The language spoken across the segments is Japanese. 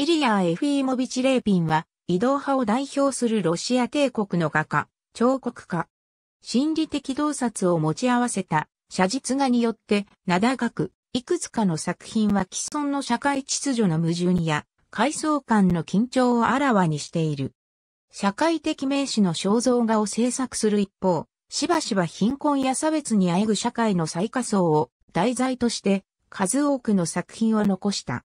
イリヤー・エフィーモビチ・レーピンは、移動派を代表するロシア帝国の画家、彫刻家。心理的洞察を持ち合わせた写実画によって名高く、いくつかの作品は既存の社会秩序の矛盾や、階層間の緊張をあらわにしている。社会的名詞の肖像画を制作する一方、しばしば貧困や差別にあえぐ社会の最下層を題材として、数多くの作品を残した。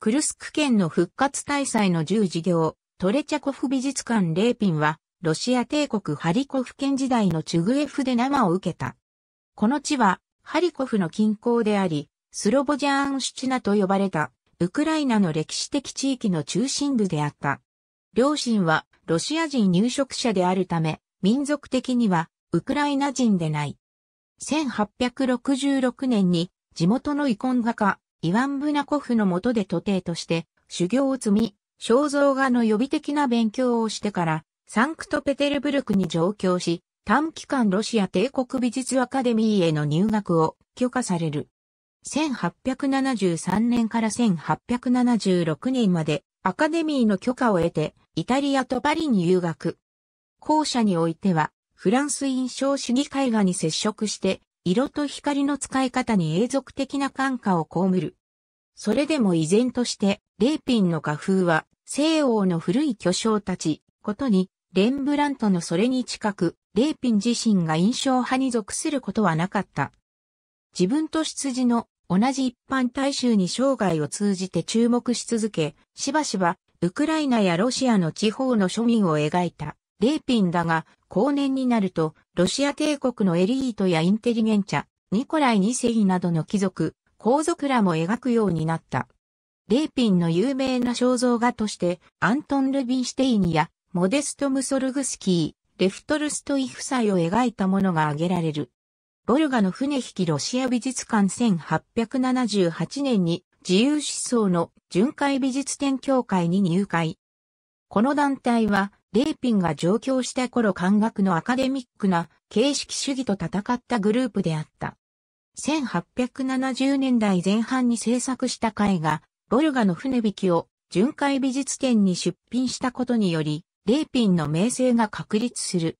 クルスク県の復活大祭の10事業、トレチャコフ美術館レーピンは、ロシア帝国ハリコフ県時代のチュグエフで生を受けた。この地は、ハリコフの近郊であり、スロボジャーンシュチナと呼ばれた、ウクライナの歴史的地域の中心部であった。両親は、ロシア人入植者であるため、民族的には、ウクライナ人でない。1866年に、地元の遺恨画家、イワン・ブナコフの下で徒弟として修行を積み、肖像画の予備的な勉強をしてから、サンクトペテルブルクに上京し、短期間ロシア帝国美術アカデミーへの入学を許可される。1873年から1876年までアカデミーの許可を得て、イタリアとパリに留学。校舎においては、フランス印象主義絵画に接触して、色と光の使い方に永続的な感化を被る。それでも依然として、レーピンの画風は、西欧の古い巨匠たち、ことに、レンブラントのそれに近く、レーピン自身が印象派に属することはなかった。自分と羊の同じ一般大衆に生涯を通じて注目し続け、しばしばウクライナやロシアの地方の庶民を描いた。レーピンだが、後年になると、ロシア帝国のエリートやインテリゲンチャ、ニコライ二世などの貴族、皇族らも描くようになった。レーピンの有名な肖像画として、アントン・ルビンシュテインや、モデスト・ムソルグスキー、レフトルストイ夫妻を描いたものが挙げられる。ボルガの船引きロシア美術館1878年に自由思想の巡回美術展協会に入会。この団体はレーピンが上京した頃感覚のアカデミックな形式主義と戦ったグループであった。1870年代前半に制作した絵画、ボルガの船引きを巡回美術展に出品したことにより、レーピンの名声が確立する。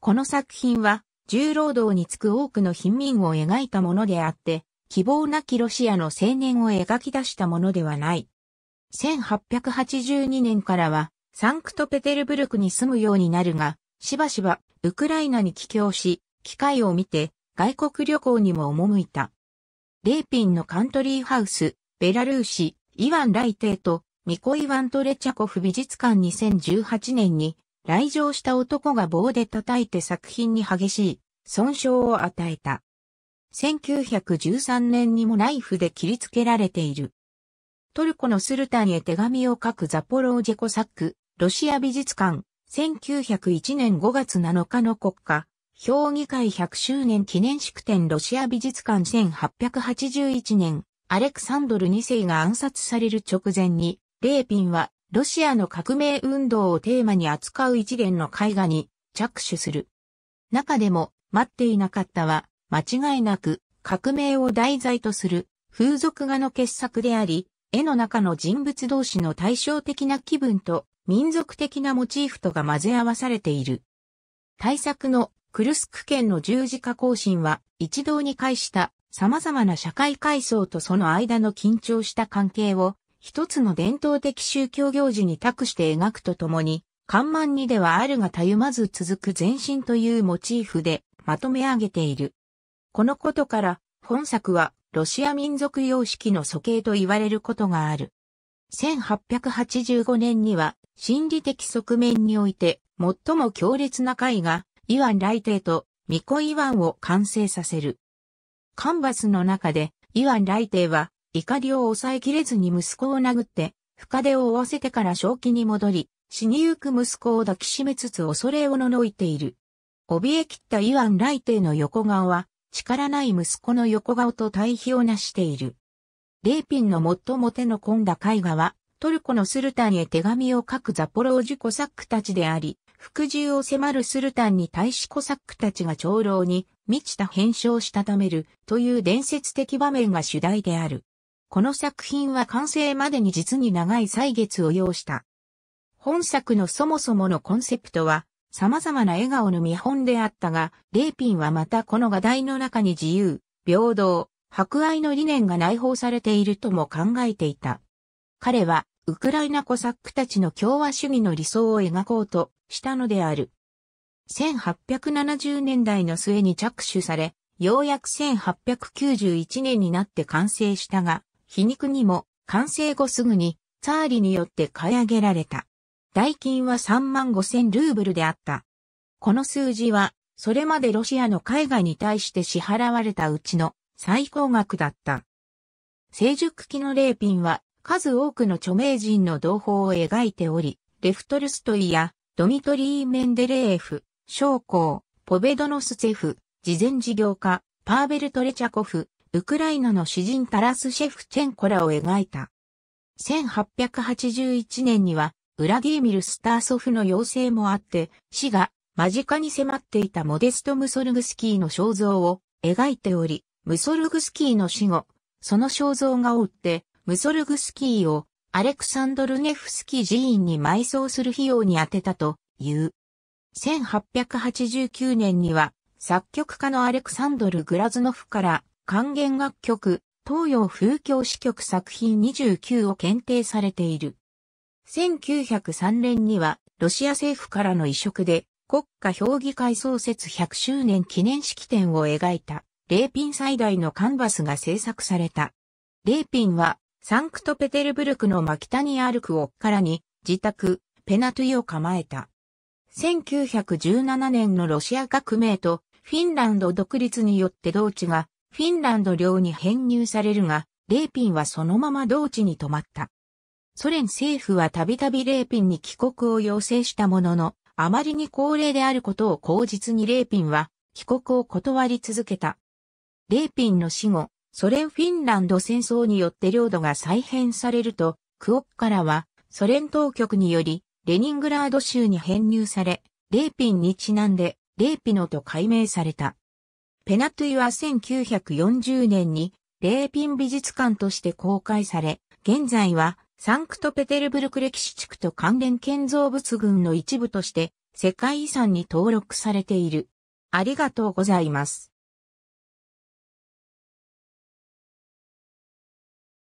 この作品は、重労働につく多くの貧民を描いたものであって、希望なきロシアの青年を描き出したものではない。1882年からは、サンクトペテルブルクに住むようになるが、しばしばウクライナに帰郷し、機会を見て外国旅行にも赴いた。レーピンのカントリーハウス、ベラルーシ、イワン・ライテイとミコイ・ワントレチャコフ美術館2018年に来場した男が棒で叩いて作品に激しい損傷を与えた。1913年にもナイフで切りつけられている。トルコのスルタンへ手紙を書くザポロージェコサック、ロシア美術館、1901年5月7日の国家、評議会100周年記念式典ロシア美術館1881年、アレクサンドル2世が暗殺される直前に、レーピンは、ロシアの革命運動をテーマに扱う一連の絵画に着手する。中でも、待っていなかったは、間違いなく、革命を題材とする、風俗画の傑作であり、絵の中の人物同士の対照的な気分と民族的なモチーフとが混ぜ合わされている。対策のクルスク県の十字架行進は一堂に会した様々な社会階層とその間の緊張した関係を一つの伝統的宗教行事に託して描くとともに、看板にではあるがたゆまず続く前進というモチーフでまとめ上げている。このことから本作はロシア民族様式の素形と言われることがある。1885年には心理的側面において、最も強烈な絵が、イワン来帝と、ミコイワンを完成させる。カンバスの中で、イワン来帝は、怒りを抑えきれずに息子を殴って、深手を負わせてから正気に戻り、死にゆく息子を抱きしめつつ恐れをののいている。怯え切ったイワン来帝の横顔は、力ない息子の横顔と対比をなしている。レーピンの最も手の込んだ絵画は、トルコのスルタンへ手紙を書くザポロージュコサックたちであり、服従を迫るスルタンに対しコサックたちが長老に満ちた変装をしたためるという伝説的場面が主題である。この作品は完成までに実に長い歳月を要した。本作のそもそものコンセプトは、様々な笑顔の見本であったが、レーピンはまたこの画題の中に自由、平等、博愛の理念が内包されているとも考えていた。彼はウクライナコサックたちの共和主義の理想を描こうとしたのである。1870年代の末に着手され、ようやく1891年になって完成したが、皮肉にも完成後すぐにツァーリによって買い上げられた。代金は3万5千ルーブルであった。この数字は、それまでロシアの海外に対して支払われたうちの最高額だった。成熟期のレーピンは数多くの著名人の同胞を描いており、レフトルストイやドミトリー・メンデレーフ、将校、ポベドノスツェフ、慈善事業家、パーベル・トレチャコフ、ウクライナの詩人タラス・シェフチェンコラを描いた。1881年には、ウラディーミル・スターソフの要請もあって、死が間近に迫っていたモデスト・ムソルグスキーの肖像を描いており、ムソルグスキーの死後、その肖像が追って、ムソルグスキーをアレクサンドルネフスキー寺院に埋葬する費用に充てたという。1889年には作曲家のアレクサンドル・グラズノフから還元楽曲東洋風教詩曲作品29を検定されている。1903年にはロシア政府からの移植で国家評議会創設100周年記念式典を描いたレーピン最大のカンバスが制作された。レーピンはサンクトペテルブルクのマキタニアルクをからに自宅ペナトゥイを構えた。1917年のロシア革命とフィンランド独立によって同地がフィンランド領に編入されるが、レーピンはそのまま同地に泊まった。ソ連政府はたびたびレーピンに帰国を要請したものの、あまりに高齢であることを口実にレーピンは帰国を断り続けた。レーピンの死後、ソ連フィンランド戦争によって領土が再編されると、クオッカラはソ連当局によりレニングラード州に編入され、レーピンにちなんでレーピノと改名された。ペナトゥイは1940年にレーピン美術館として公開され、現在はサンクトペテルブルク歴史地区と関連建造物群の一部として世界遺産に登録されている。ありがとうございます。